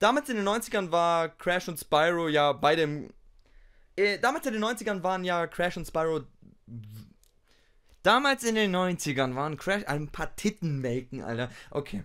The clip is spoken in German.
Damals in den 90ern war Crash und Spyro ja bei dem. Äh, damals in den 90ern waren ja Crash und Spyro. Damals in den 90ern waren Crash. Ein paar Titten melken, Alter. Okay.